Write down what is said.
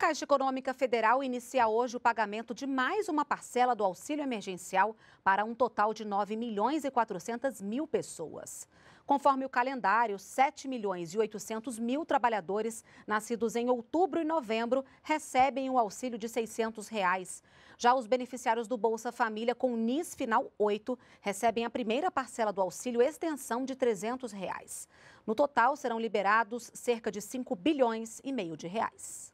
Caixa Econômica Federal inicia hoje o pagamento de mais uma parcela do auxílio emergencial para um total de 9 milhões e 400 mil pessoas. Conforme o calendário, 7 milhões e 800 mil trabalhadores nascidos em outubro e novembro recebem o auxílio de R$ 600. Reais. Já os beneficiários do Bolsa Família com NIS final 8 recebem a primeira parcela do auxílio extensão de R$ 300. Reais. No total, serão liberados cerca de 5 bilhões e meio de reais.